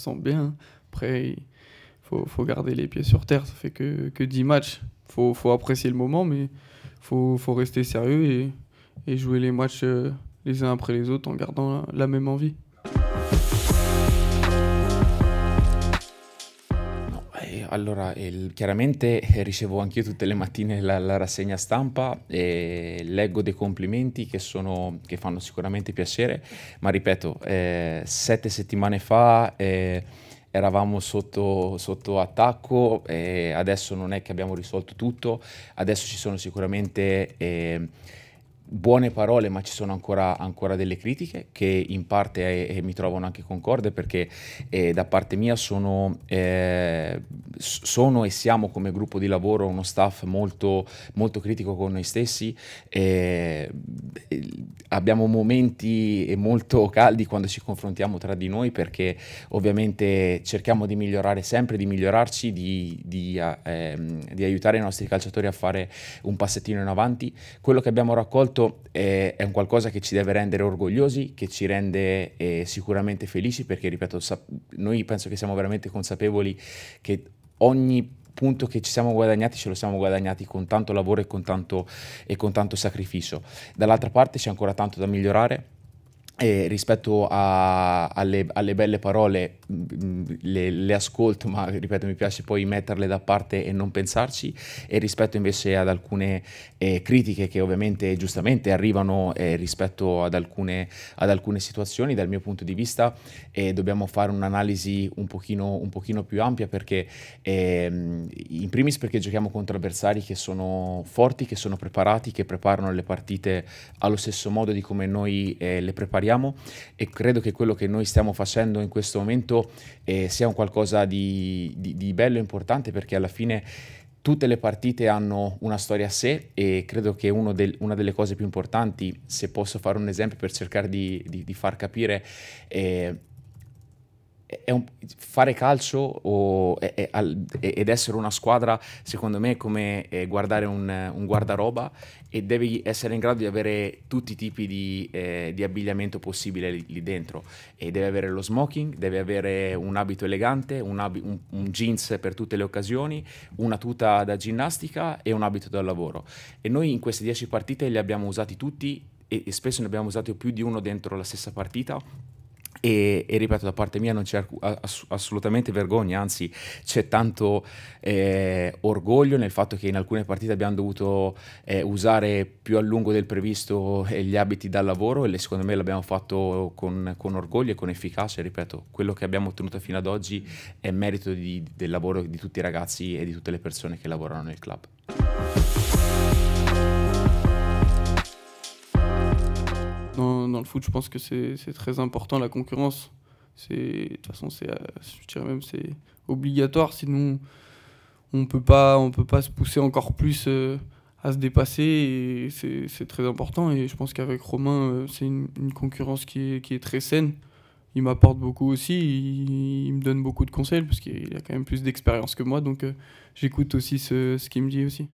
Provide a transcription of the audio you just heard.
sent bien. Après, il faut, faut, garder les pieds sur terre. Ça fait que, que 10 matchs. Il faut, faut, apprécier le moment, mais il faut, faut, rester sérieux et, et, jouer les matchs euh, les uns après les autres en gardant la même envie. allora il, chiaramente eh, ricevo anche io tutte le mattine la, la, rassegna stampa e leggo dei complimenti che, sono, che fanno sicuramente piacere, ma ripeto, eh, sette settimane fa eh, eravamo sotto, sotto attacco, eh, adesso non è che abbiamo risolto tutto, adesso ci sono sicuramente... Eh, buone parole, ma ci sono ancora, ancora delle critiche che in parte eh, mi trovano anche concorde perché eh, da parte mia sono eh, sono e siamo come gruppo di lavoro uno staff molto, molto critico con noi stessi, eh, abbiamo momenti molto caldi quando ci confrontiamo tra di noi perché ovviamente cerchiamo di migliorare sempre, di migliorarci, di, di, eh, ehm, di aiutare i nostri calciatori a fare un passettino in avanti. Quello che abbiamo raccolto è, è un qualcosa che ci deve rendere orgogliosi, che ci rende eh, sicuramente felici perché, ripeto, noi penso che siamo veramente consapevoli che ogni punto che ci siamo guadagnati ce lo siamo guadagnati con tanto lavoro e con tanto, e con tanto sacrificio. Dall'altra parte c'è ancora tanto da migliorare e rispetto a, alle, alle, belle parole mm, le, le, ascolto, ma ripeto, mi piace poi metterle da parte e non pensarci. E rispetto invece ad alcune eh, critiche che ovviamente giustamente arrivano eh, rispetto ad alcune, ad alcune, situazioni, dal mio punto di vista eh, dobbiamo fare un'analisi un pochino, un pochino più ampia perché ehm, in primis perché giochiamo contro avversari che sono forti, che sono preparati, che preparano le partite allo stesso modo di come noi eh, le prepariamo lavoriamo e credo che quello che noi stiamo facendo in questo momento eh, sia un qualcosa di, di, di bello e importante perché alla fine tutte le partite hanno una storia a sé e credo che del, una delle cose più importanti, se posso fare un esempio per cercare di, di, di far capire, eh, un, fare calcio o, è, è, è, ed essere una squadra, secondo me, è come eh, guardare un, un, guardaroba e devi essere in grado di avere tutti i tipi di, eh, di abbigliamento possibile lì, lì, dentro. E devi avere lo smoking, devi avere un abito elegante, un, ab- un, jeans per tutte le occasioni, una tuta da ginnastica e un abito da lavoro. E noi in queste 10 partite li abbiamo usati tutti e, e spesso ne abbiamo usati più di uno dentro la stessa partita e, e, ripeto, da parte mia non c'è ass- assolutamente vergogna, anzi c'è tanto eh, orgoglio nel fatto che in alcune partite abbiamo dovuto eh, usare più a lungo del previsto eh, gli abiti da lavoro e le, secondo me l'abbiamo fatto con, con, orgoglio e con efficacia, ripeto, quello che abbiamo ottenuto fino ad oggi è merito di, del lavoro di tutti i ragazzi e di tutte le persone che lavorano nel club. le foot, je pense que c'est très important la concurrence. De toute façon, euh, je dirais même c'est obligatoire, sinon on peut pas on peut pas se pousser encore plus euh, à se dépasser et c'est très important et je pense qu'avec Romain euh, c'est une, concurrence qui est, qui est, très saine il m'apporte beaucoup aussi il, me donne beaucoup de conseils parce qu'il a quand même plus d'expérience que moi donc j'écoute aussi ce, ce qu'il me dit aussi